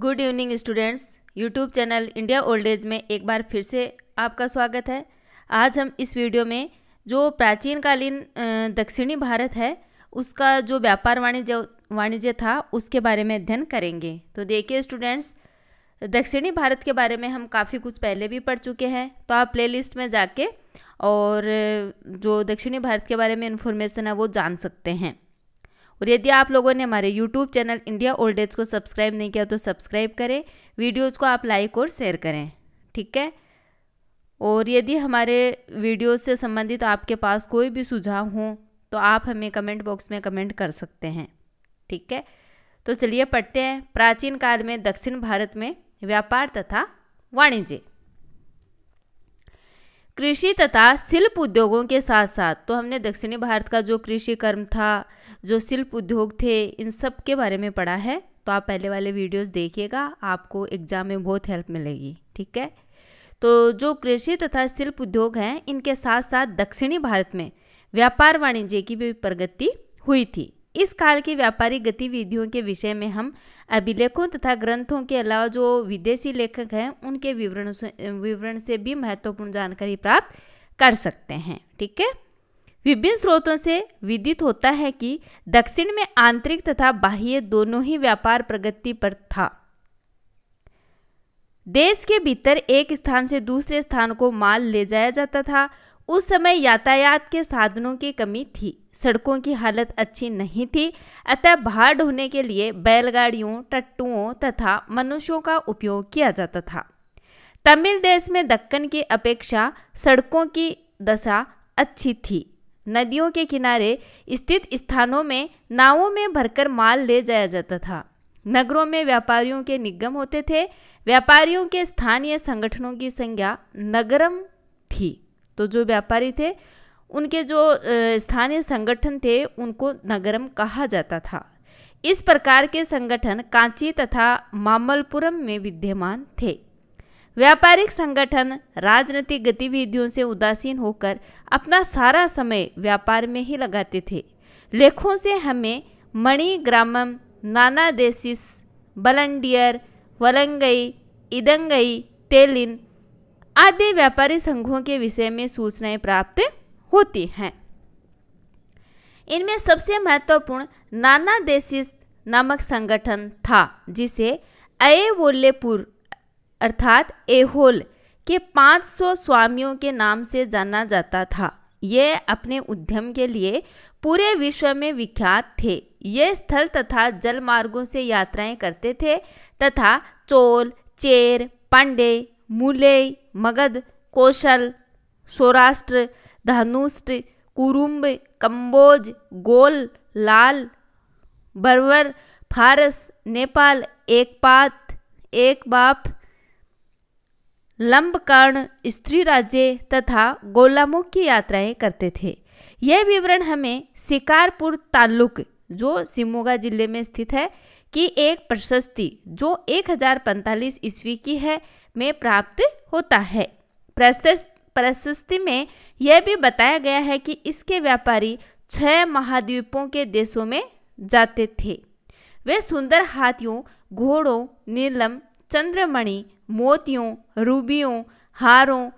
good evening students YouTube channel India old age में एक बार फिर से आपका स्वागत है आज हम इस वीडियो में जो प्राचीनकालीन दक्षिणी भारत है उसका जो व्यापार वाणिज्य वाणिज्य था उसके बारे में अध्ययन करेंगे तो देखिए स्टूडेंट्स दक्षिणी भारत के बारे में हम काफ़ी कुछ पहले भी पढ़ चुके हैं तो आप प्ले में जाके और जो दक्षिणी भारत के बारे में इन्फॉर्मेशन है वो जान सकते हैं और यदि आप लोगों ने हमारे YouTube channel India old age को सब्सक्राइब नहीं किया तो सब्सक्राइब करें वीडियोज़ को आप लाइक और शेयर करें ठीक है और यदि हमारे वीडियो से संबंधित आपके पास कोई भी सुझाव हो तो आप हमें कमेंट बॉक्स में कमेंट कर सकते हैं ठीक है तो चलिए पढ़ते हैं प्राचीन काल में दक्षिण भारत में व्यापार तथा वाणिज्य कृषि तथा शिल्प उद्योगों के साथ साथ तो हमने दक्षिणी भारत का जो कृषि कर्म था जो शिल्प उद्योग थे इन सब के बारे में पढ़ा है तो आप पहले वाले वीडियोस देखिएगा आपको एग्ज़ाम में बहुत हेल्प मिलेगी ठीक है तो जो कृषि तथा शिल्प उद्योग हैं इनके साथ साथ दक्षिणी भारत में व्यापार वाणिज्य की भी प्रगति हुई थी इस काल की व्यापारिक गतिविधियों के विषय में हम अभिलेखों तथा ग्रंथों के अलावा जो विदेशी लेखक हैं उनके विवरण से विवरण से भी महत्वपूर्ण जानकारी प्राप्त कर सकते हैं ठीक है विभिन्न स्रोतों से विदित होता है कि दक्षिण में आंतरिक तथा बाह्य दोनों ही व्यापार प्रगति पर था देश के भीतर एक स्थान से दूसरे स्थान को माल ले जाया जाता था उस समय यातायात के साधनों की कमी थी सड़कों की हालत अच्छी नहीं थी अतः भार ढोने के लिए बैलगाड़ियों टट्टुओं तथा मनुष्यों का उपयोग किया जाता था तमिल देश में दक्कन की अपेक्षा सड़कों की दशा अच्छी थी नदियों के किनारे स्थित स्थानों में नावों में भरकर माल ले जाया जाता था नगरों में व्यापारियों के निगम होते थे व्यापारियों के स्थानीय संगठनों की संज्ञा नगरम थी तो जो व्यापारी थे उनके जो स्थानीय संगठन थे उनको नगरम कहा जाता था इस प्रकार के संगठन कांची तथा मामलपुरम में विद्यमान थे व्यापारिक संगठन राजनीतिक गतिविधियों से उदासीन होकर अपना सारा समय व्यापार में ही लगाते थे लेखों से हमें मणिग्रामम नाना देसिस बलंडियर वलंगई इदंगई तेलिन आदि व्यापारी संघों के विषय में सूचनाएं प्राप्त होती हैं इनमें सबसे महत्वपूर्ण नाना देसिस नामक संगठन था जिसे अयोल्यपुर अर्थात एहोल के 500 स्वामियों के नाम से जाना जाता था ये अपने उद्यम के लिए पूरे विश्व में विख्यात थे ये स्थल तथा जल मार्गों से यात्राएं करते थे तथा चोल चेर पांडे मुले मगध कौशल सौराष्ट्र धनुष्ट कुरुम्ब कम्बोज गोल लाल बरवर फारस नेपाल एक पात एक बाप लंबकर्ण स्त्री राज्य तथा गोलामुख की यात्राएं करते थे यह विवरण हमें शिकारपुर ताल्लुक जो सिमोगा जिले में स्थित है की एक प्रशस्ति जो 1045 ईस्वी की है में प्राप्त होता है प्रशस्ति में यह भी बताया गया है कि इसके व्यापारी छह महाद्वीपों के देशों में जाते थे वे सुंदर हाथियों घोड़ों नीलम चंद्रमणि मोतियों रूबियों हारों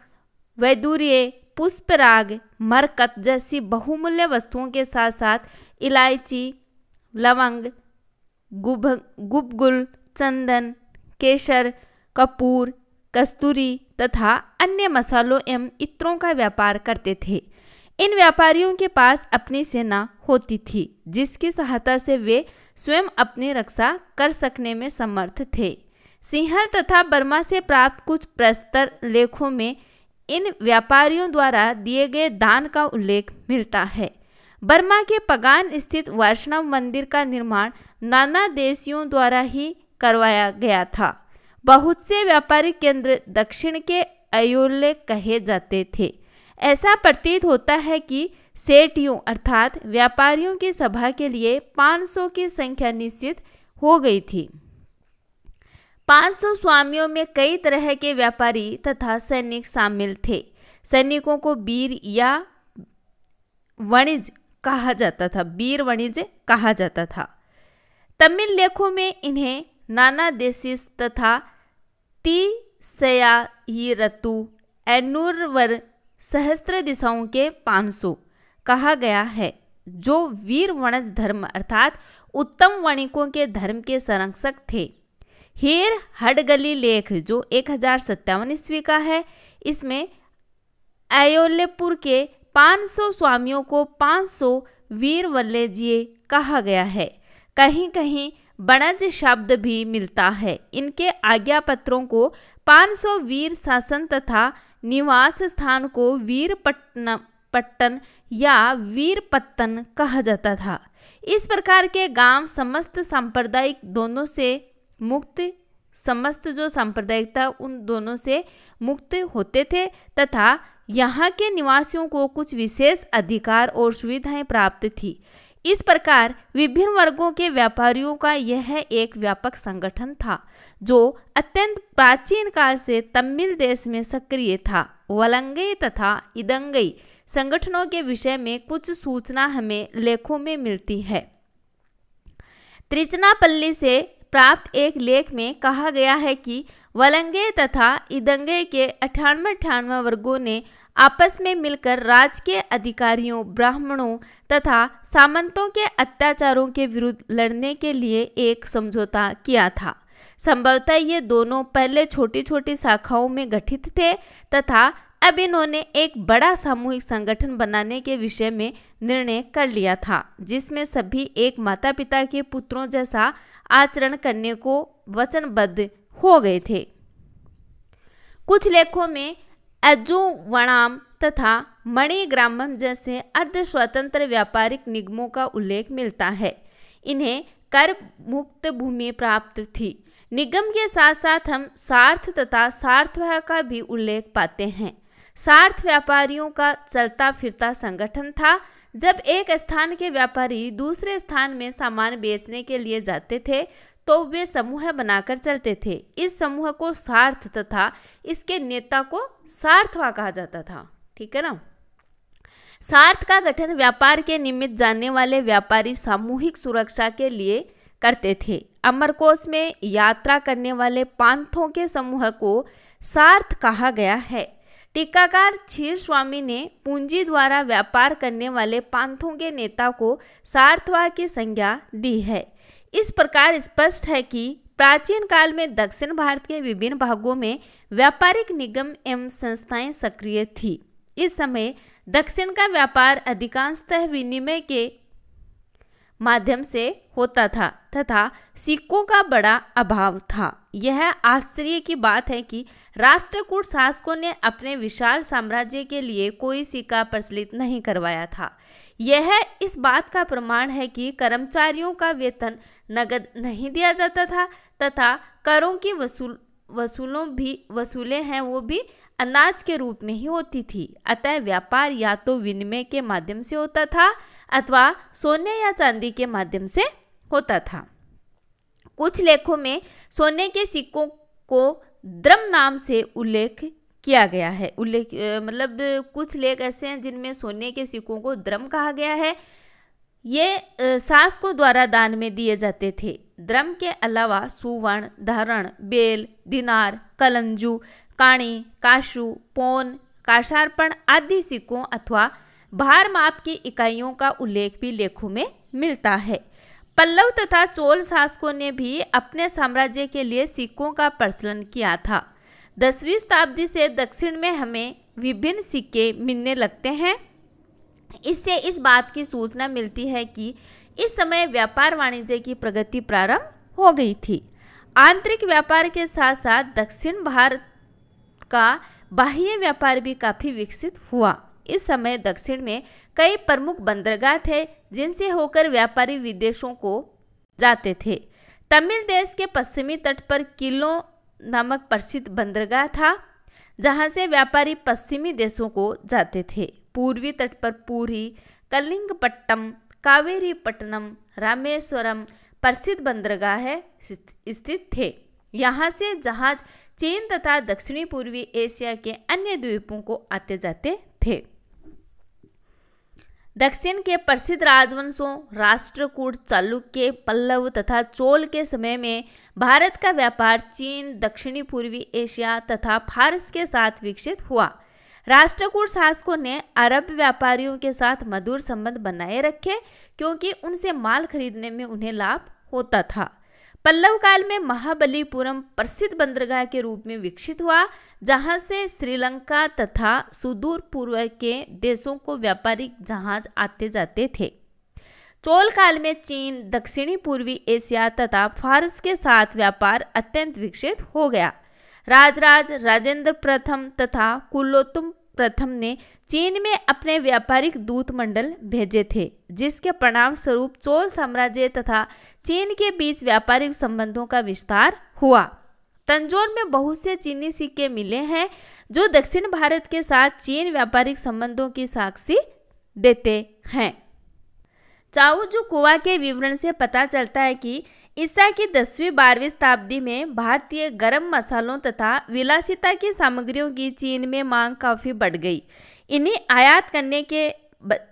वैदूर्य पुष्पराग मरकत जैसी बहुमूल्य वस्तुओं के साथ साथ इलायची लवंग गुभ गुबगुल चंदन केसर कपूर कस्तूरी तथा अन्य मसालों एवं इत्रों का व्यापार करते थे इन व्यापारियों के पास अपनी सेना होती थी जिसकी सहायता से वे स्वयं अपनी रक्षा कर सकने में समर्थ थे सिंहल तथा बर्मा से प्राप्त कुछ प्रस्तर लेखों में इन व्यापारियों द्वारा दिए गए दान का उल्लेख मिलता है बर्मा के पगान स्थित वैष्णव मंदिर का निर्माण नाना देशियों द्वारा ही करवाया गया था बहुत से व्यापारिक केंद्र दक्षिण के अयोल्य कहे जाते थे ऐसा प्रतीत होता है कि सेठियों अर्थात व्यापारियों की सभा के लिए 500 की संख्या निश्चित हो गई थी 500 स्वामियों में कई तरह के व्यापारी तथा सैनिक शामिल थे सैनिकों को वीर या वणिज कहा जाता था वीर वणिज कहा जाता था तमिल लेखों में इन्हें नाना देशिस तथा ती ही रतु एनुरवर सहस्त्र दिशाओं के 500 कहा गया है जो वीर वणज धर्म अर्थात उत्तम वणिकों के धर्म के संरक्षक थे हेर हडगली लेख जो एक हजार सत्तावन ईस्वी का है इसमें अयोल्यपुर के 500 स्वामियों को 500 वीर वल्लेजीय कहा गया है कहीं कहीं बणज शब्द भी मिलता है इनके आज्ञा पत्रों को 500 वीर शासन तथा निवास स्थान को वीर पट्टन पट्टन या वीरपत्तन कहा जाता था इस प्रकार के गांव समस्त सांप्रदायिक दोनों से मुक्त समस्त जो सांप्रदायिकता उन दोनों से मुक्त होते थे तथा यहाँ के निवासियों को कुछ विशेष अधिकार और सुविधाएं प्राप्त थी इस प्रकार विभिन्न वर्गों के व्यापारियों का यह एक व्यापक संगठन था जो अत्यंत प्राचीन काल से तमिल देश में सक्रिय था वलंगई तथा इदंगई संगठनों के विषय में कुछ सूचना हमें लेखों में मिलती है त्रिचनापल्ली से प्राप्त एक लेख में कहा गया है कि वलंगे तथा इदंगे के अठानवे अठानवे वर्गों ने आपस में मिलकर राज के अधिकारियों ब्राह्मणों तथा सामंतों के अत्याचारों के विरुद्ध लड़ने के लिए एक समझौता किया था संभवतः ये दोनों पहले छोटी छोटी शाखाओं में गठित थे तथा अब इन्होंने एक बड़ा सामूहिक संगठन बनाने के विषय में निर्णय कर लिया था जिसमें सभी एक माता पिता के पुत्रों जैसा आचरण करने को वचनबद्ध हो गए थे कुछ लेखों में अजुवणाम तथा मणिग्रामम जैसे अर्ध स्वतंत्र व्यापारिक निगमों का उल्लेख मिलता है इन्हें कर मुक्त भूमि प्राप्त थी निगम के साथ साथ हम सार्थ तथा सार्थव का भी उल्लेख पाते हैं सार्थ व्यापारियों का चलता फिरता संगठन था जब एक स्थान के व्यापारी दूसरे स्थान में सामान बेचने के लिए जाते थे तो वे समूह बनाकर चलते थे इस समूह को सार्थ तथा इसके नेता को सार्थवा कहा जाता था ठीक है ना सार्थ का गठन व्यापार के निमित्त जाने वाले व्यापारी सामूहिक सुरक्षा के लिए करते थे अमरकोश में यात्रा करने वाले पांथों के समूह को सार्थ कहा गया है टीकाकार क्षीर स्वामी ने पूंजी द्वारा व्यापार करने वाले पांथों के नेता को सार्थवा की संज्ञा दी है इस प्रकार स्पष्ट है कि प्राचीन काल में दक्षिण भारत के विभिन्न भागों में व्यापारिक निगम एवं संस्थाएं सक्रिय थी इस समय दक्षिण का व्यापार अधिकांशतः विनिमय के माध्यम से होता था तथा सिक्कों का बड़ा अभाव था यह आश्चर्य की बात है कि राष्ट्रकूट शासकों ने अपने विशाल साम्राज्य के लिए कोई सिक्का प्रचलित नहीं करवाया था यह इस बात का प्रमाण है कि कर्मचारियों का वेतन नगद नहीं दिया जाता था तथा करों की वसूल वसूलों भी वसूलें हैं वो भी अनाज के रूप में ही होती थी अतः व्यापार या तो विनिमय के माध्यम से होता था अथवा सोने या चांदी के माध्यम से होता था कुछ लेखों में सोने के सिक्कों को द्रम नाम से उल्लेख किया गया है उल्लेख मतलब कुछ लेख ऐसे हैं जिनमें सोने के सिक्कों को द्रम कहा गया है ये सास को द्वारा दान में दिए जाते थे द्रम के अलावा सुवर्ण धरण बेल दिनार कलंजू काणी काशु पोन काशार्पण आदि सिक्कों अथवा भार माप की इकाइयों का उल्लेख भी लेखों में मिलता है पल्लव तथा चोल शासकों ने भी अपने साम्राज्य के लिए सिक्कों का प्रचलन किया था दसवीं शताब्दी से दक्षिण में हमें विभिन्न सिक्के मिलने लगते हैं इससे इस बात की सूचना मिलती है कि इस समय व्यापार वाणिज्य की प्रगति प्रारंभ हो गई थी आंतरिक व्यापार के साथ साथ दक्षिण भारत का बाह्य व्यापार भी काफ़ी विकसित हुआ इस समय दक्षिण में कई प्रमुख बंदरगाह थे जिनसे होकर व्यापारी विदेशों को जाते थे तमिल देश के पश्चिमी तट पर किलो नामक प्रसिद्ध बंदरगाह था जहां से व्यापारी पश्चिमी देशों को जाते थे पूर्वी तट पर पूरी कलिंगपट्टम कावेरीपट्टनम रामेश्वरम प्रसिद्ध बंदरगाह है स्थित थे यहाँ से जहाज चीन तथा दक्षिणी पूर्वी एशिया के अन्य द्वीपों को आते जाते थे दक्षिण के प्रसिद्ध राजवंशों राष्ट्रकूट चालुक्य पल्लव तथा चोल के समय में भारत का व्यापार चीन दक्षिणी पूर्वी एशिया तथा फारस के साथ विकसित हुआ राष्ट्रकूट शासकों ने अरब व्यापारियों के साथ मधुर संबंध बनाए रखे क्योंकि उनसे माल खरीदने में उन्हें लाभ होता था पल्लव काल में महाबलीपुरम प्रसिद्ध बंदरगाह के रूप में विकसित हुआ जहां से श्रीलंका तथा सुदूर पूर्व के देशों को व्यापारिक जहाज आते जाते थे चोल काल में चीन दक्षिणी पूर्वी एशिया तथा फारस के साथ व्यापार अत्यंत विकसित हो गया राजराज राजेंद्र प्रथम तथा कुलोत्तम प्रथम ने चीन में अपने व्यापारिक दूत मंडल भेजे थे जिसके परिणाम स्वरूप चोल साम्राज्य तथा चीन के बीच व्यापारिक संबंधों का विस्तार हुआ तंजोर में बहुत से चीनी सिक्के मिले हैं जो दक्षिण भारत के साथ चीन व्यापारिक संबंधों की साक्षी देते हैं चाउजू कुआ के विवरण से पता चलता है कि ईसा की दसवीं बारहवीं शताब्दी में भारतीय गरम मसालों तथा विलासिता की सामग्रियों की चीन में मांग काफ़ी बढ़ गई इन्हें आयात करने के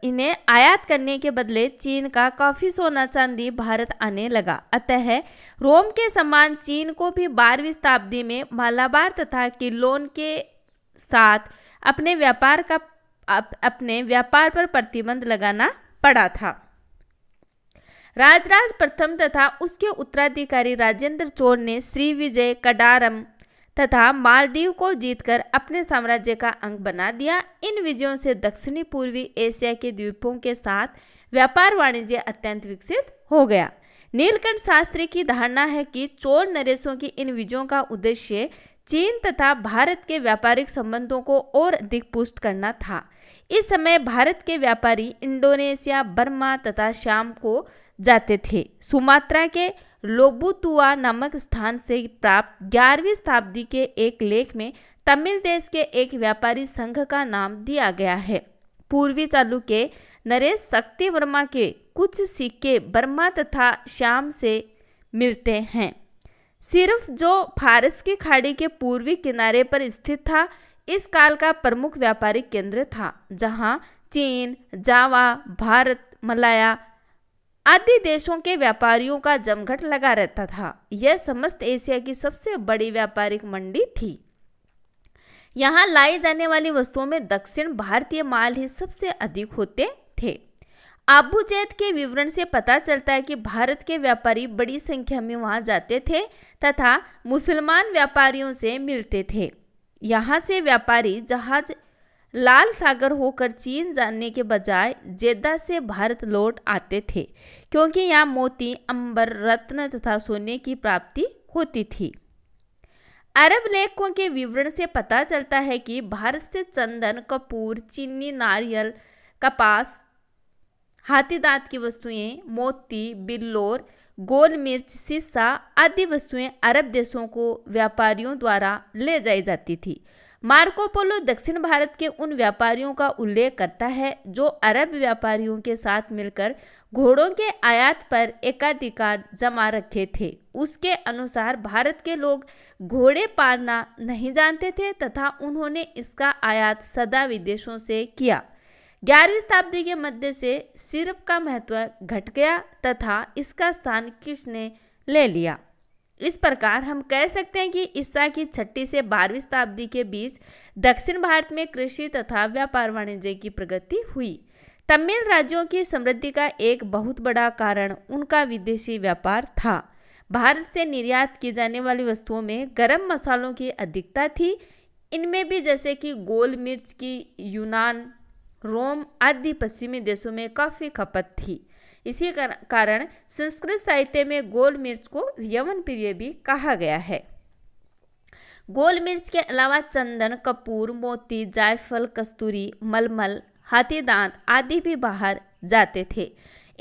इन्हें आयात करने के बदले चीन का काफ़ी सोना चांदी भारत आने लगा अतः रोम के समान चीन को भी बारहवीं शताब्दी में मालाबार तथा किलोन के साथ अपने व्यापार का अप, अपने व्यापार पर प्रतिबंध लगाना पड़ा था राजराज प्रथम तथा उसके उत्तराधिकारी राजेंद्र चोर ने श्री विजय कडारम तथा मालदीव को जीतकर अपने साम्राज्य का अंग बना दिया इन विजयों से दक्षिणी पूर्वी एशिया के द्वीपों के साथ व्यापार वाणिज्य अत्यंत विकसित हो गया नीलकंठ शास्त्री की धारणा है कि चोर नरेशों की इन विजयों का उद्देश्य चीन तथा भारत के व्यापारिक संबंधों को और अधिक पुष्ट करना था इस समय भारत के व्यापारी इंडोनेशिया बर्मा तथा शाम को जाते थे सुमात्रा के लोबुतुआ नामक स्थान से प्राप्त ग्यारहवीं शताब्दी के एक लेख में तमिल देश के एक व्यापारी संघ का नाम दिया गया है पूर्वी चालू के नरेश शक्ति वर्मा के कुछ सिक्के बर्मा तथा श्याम से मिलते हैं सिर्फ जो फारस की खाड़ी के पूर्वी किनारे पर स्थित था इस काल का प्रमुख व्यापारिक केंद्र था जहां चीन जावा भारत मलाया आदि देशों के व्यापारियों का जमघट लगा रहता था यह समस्त एशिया की सबसे बड़ी व्यापारिक मंडी थी यहाँ लाई जाने वाली वस्तुओं में दक्षिण भारतीय माल ही सबसे अधिक होते थे आबू जैद के विवरण से पता चलता है कि भारत के व्यापारी बड़ी संख्या में वहां जाते थे तथा मुसलमान व्यापारियों से मिलते थे यहाँ से व्यापारी जहाज लाल सागर होकर चीन जाने के बजाय जेद्दा से भारत लौट आते थे क्योंकि यहाँ मोती अंबर रत्न तथा सोने की प्राप्ति होती थी अरब लेखों के विवरण से पता चलता है कि भारत से चंदन कपूर चीनी नारियल कपास हाथी दांत की वस्तुएं मोती बिल्लोर गोल मिर्च सीसा आदि वस्तुएं अरब देशों को व्यापारियों द्वारा ले जाई जाती थी मार्कोपोलो दक्षिण भारत के उन व्यापारियों का उल्लेख करता है जो अरब व्यापारियों के साथ मिलकर घोड़ों के आयात पर एकाधिकार जमा रखे थे उसके अनुसार भारत के लोग घोड़े पालना नहीं जानते थे तथा उन्होंने इसका आयात सदा विदेशों से किया ग्यारहवीं शताब्दी के मध्य से सिरप का महत्व घट गया तथा इसका स्थान कृष्ण ने ले लिया इस प्रकार हम कह सकते हैं कि ईसा की छठी से बारहवीं शताब्दी के बीच दक्षिण भारत में कृषि तथा व्यापार वाणिज्य की प्रगति हुई तमिल राज्यों की समृद्धि का एक बहुत बड़ा कारण उनका विदेशी व्यापार था भारत से निर्यात की जाने वाली वस्तुओं में गर्म मसालों की अधिकता थी इनमें भी जैसे कि गोल मिर्च की यूनान रोम आदि पश्चिमी देशों में काफ़ी खपत थी इसी कारण संस्कृत साहित्य में गोल मिर्च को यवन प्रिय भी कहा गया है गोल मिर्च के अलावा चंदन कपूर मोती जायफल कस्तूरी मलमल हाथी दांत आदि भी बाहर जाते थे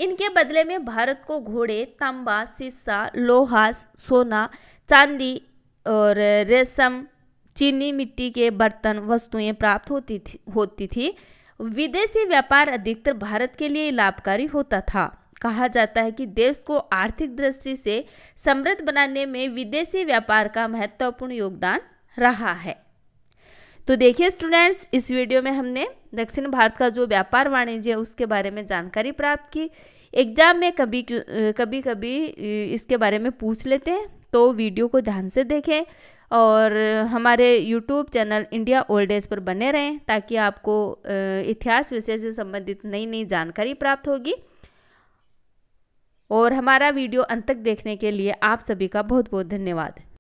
इनके बदले में भारत को घोड़े तांबा सीसा लोहा सोना चांदी और रेशम चीनी मिट्टी के बर्तन वस्तुएं प्राप्त होती थी होती थी विदेशी व्यापार अधिकतर भारत के लिए लाभकारी होता था कहा जाता है कि देश को आर्थिक दृष्टि से समृद्ध बनाने में विदेशी व्यापार का महत्वपूर्ण योगदान रहा है तो देखिए स्टूडेंट्स इस वीडियो में हमने दक्षिण भारत का जो व्यापार वाणिज्य है उसके बारे में जानकारी प्राप्त की एग्जाम में कभी कभी कभी इसके बारे में पूछ लेते हैं तो वीडियो को ध्यान से देखें और हमारे YouTube channel India old age पर बने रहें ताकि आपको इतिहास विषय से संबंधित नई नई जानकारी प्राप्त होगी और हमारा वीडियो अंत तक देखने के लिए आप सभी का बहुत बहुत धन्यवाद